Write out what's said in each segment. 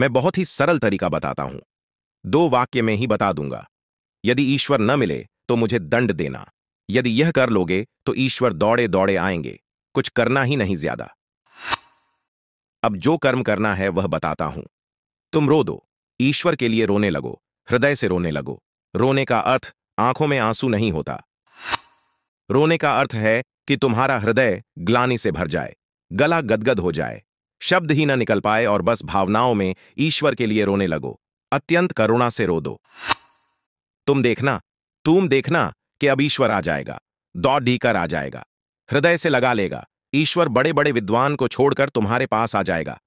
मैं बहुत ही सरल तरीका बताता हूं दो वाक्य में ही बता दूंगा यदि ईश्वर न मिले तो मुझे दंड देना यदि यह कर लोगे तो ईश्वर दौड़े दौड़े आएंगे कुछ करना ही नहीं ज्यादा अब जो कर्म करना है वह बताता हूं तुम रो दो ईश्वर के लिए रोने लगो हृदय से रोने लगो रोने का अर्थ आंखों में आंसू नहीं होता रोने का अर्थ है कि तुम्हारा हृदय ग्लानी से भर जाए गला गदगद हो जाए शब्द ही न निकल पाए और बस भावनाओं में ईश्वर के लिए रोने लगो अत्यंत करुणा से रो दो तुम देखना तुम देखना कि अब ईश्वर आ जाएगा दौड़ ढीकर आ जाएगा हृदय से लगा लेगा ईश्वर बड़े बड़े विद्वान को छोड़कर तुम्हारे पास आ जाएगा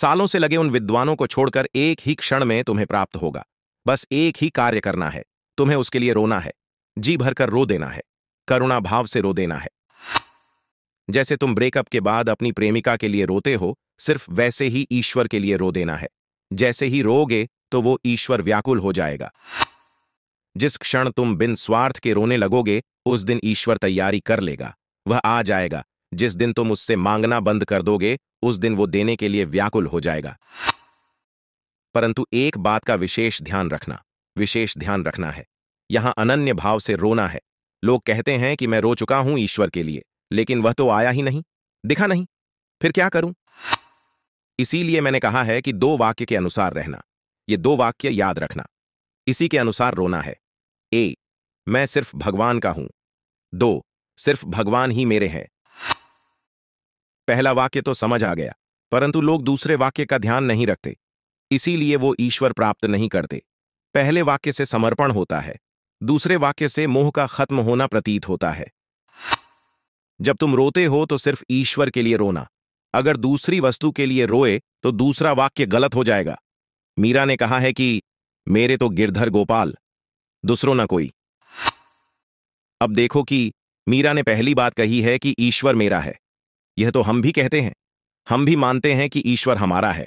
सालों से लगे उन विद्वानों को छोड़कर एक ही क्षण में तुम्हें प्राप्त होगा बस एक ही कार्य करना है तुम्हें उसके लिए रोना है जी भरकर रो देना है करुणा भाव से रो देना है जैसे तुम ब्रेकअप के बाद अपनी प्रेमिका के लिए रोते हो सिर्फ वैसे ही ईश्वर के लिए रो देना है जैसे ही रोगे तो वो ईश्वर व्याकुल हो जाएगा जिस क्षण तुम बिन स्वार्थ के रोने लगोगे उस दिन ईश्वर तैयारी कर लेगा वह आ जाएगा जिस दिन तुम उससे मांगना बंद कर दोगे उस दिन वो देने के लिए व्याकुल हो जाएगा परंतु एक बात का विशेष ध्यान रखना विशेष ध्यान रखना है यहां अनन्य भाव से रोना है लोग कहते हैं कि मैं रो चुका हूं ईश्वर के लिए लेकिन वह तो आया ही नहीं दिखा नहीं फिर क्या करूं इसीलिए मैंने कहा है कि दो वाक्य के अनुसार रहना ये दो वाक्य याद रखना इसी के अनुसार रोना है ए मैं सिर्फ भगवान का हूं दो सिर्फ भगवान ही मेरे हैं पहला वाक्य तो समझ आ गया परंतु लोग दूसरे वाक्य का ध्यान नहीं रखते इसीलिए वो ईश्वर प्राप्त नहीं करते पहले वाक्य से समर्पण होता है दूसरे वाक्य से मोह का खत्म होना प्रतीत होता है जब तुम रोते हो तो सिर्फ ईश्वर के लिए रोना अगर दूसरी वस्तु के लिए रोए तो दूसरा वाक्य गलत हो जाएगा मीरा ने कहा है कि मेरे तो गिरधर गोपाल दूसरों ना कोई अब देखो कि मीरा ने पहली बात कही है कि ईश्वर मेरा है यह तो हम भी कहते हैं हम भी मानते हैं कि ईश्वर हमारा है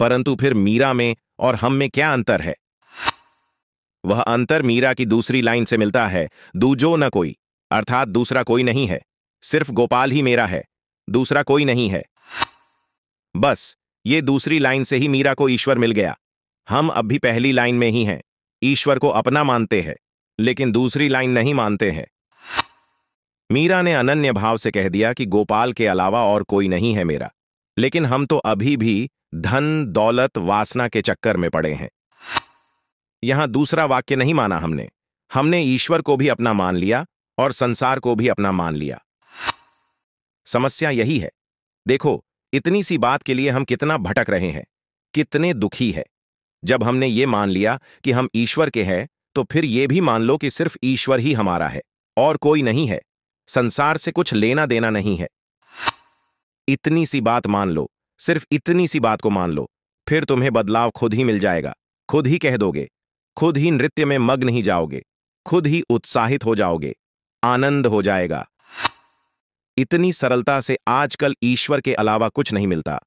परंतु फिर मीरा में और हम में क्या अंतर है वह अंतर मीरा की दूसरी लाइन से मिलता है दूजो न कोई अर्थात दूसरा कोई नहीं है सिर्फ गोपाल ही मेरा है दूसरा कोई नहीं है बस ये दूसरी लाइन से ही मीरा को ईश्वर मिल गया हम अब भी पहली लाइन में ही हैं ईश्वर को अपना मानते हैं लेकिन दूसरी लाइन नहीं मानते हैं मीरा ने अनन्य भाव से कह दिया कि गोपाल के अलावा और कोई नहीं है मेरा लेकिन हम तो अभी भी धन दौलत वासना के चक्कर में पड़े हैं यहां दूसरा वाक्य नहीं माना हमने हमने ईश्वर को भी अपना मान लिया और संसार को भी अपना मान लिया समस्या यही है देखो इतनी सी बात के लिए हम कितना भटक रहे हैं कितने दुखी है जब हमने ये मान लिया कि हम ईश्वर के हैं तो फिर ये भी मान लो कि सिर्फ ईश्वर ही हमारा है और कोई नहीं है संसार से कुछ लेना देना नहीं है इतनी सी बात मान लो सिर्फ इतनी सी बात को मान लो फिर तुम्हें बदलाव खुद ही मिल जाएगा खुद ही कह दोगे खुद ही नृत्य में मग्न ही जाओगे खुद ही उत्साहित हो जाओगे आनंद हो जाएगा इतनी सरलता से आजकल ईश्वर के अलावा कुछ नहीं मिलता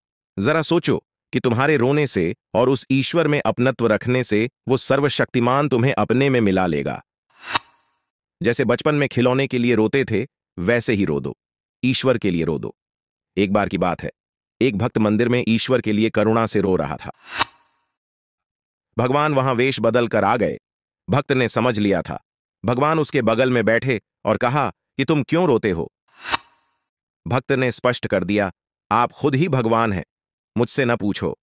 जरा सोचो कि तुम्हारे रोने से और उस ईश्वर में अपनत्व रखने से वो सर्वशक्तिमान तुम्हें अपने में मिला लेगा जैसे बचपन में खिलौने के लिए रोते थे वैसे ही रो दो ईश्वर के लिए रो दो एक बार की बात है एक भक्त मंदिर में ईश्वर के लिए करुणा से रो रहा था भगवान वहां वेश बदल कर आ गए भक्त ने समझ लिया था भगवान उसके बगल में बैठे और कहा कि तुम क्यों रोते हो भक्त ने स्पष्ट कर दिया आप खुद ही भगवान हैं मुझसे न पूछो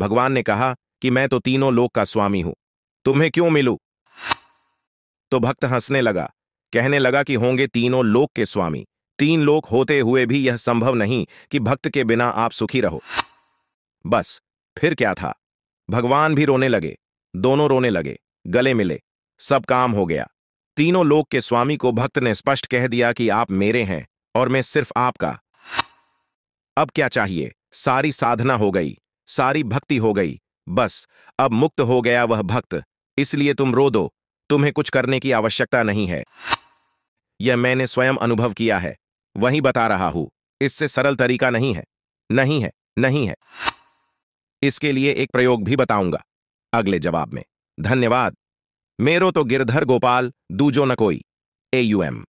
भगवान ने कहा कि मैं तो तीनों लोक का स्वामी हूं तुम्हें क्यों मिलू तो भक्त हंसने लगा कहने लगा कि होंगे तीनों लोक के स्वामी तीन लोक होते हुए भी यह संभव नहीं कि भक्त के बिना आप सुखी रहो बस फिर क्या था भगवान भी रोने लगे दोनों रोने लगे गले मिले सब काम हो गया तीनों लोक के स्वामी को भक्त ने स्पष्ट कह दिया कि आप मेरे हैं और मैं सिर्फ आपका अब क्या चाहिए सारी साधना हो गई सारी भक्ति हो गई बस अब मुक्त हो गया वह भक्त इसलिए तुम रो दो तुम्हें कुछ करने की आवश्यकता नहीं है यह मैंने स्वयं अनुभव किया है वही बता रहा हूं इससे सरल तरीका नहीं है नहीं है नहीं है इसके लिए एक प्रयोग भी बताऊंगा अगले जवाब में धन्यवाद मेरो तो गिरधर गोपाल दूजो न कोई एयूएम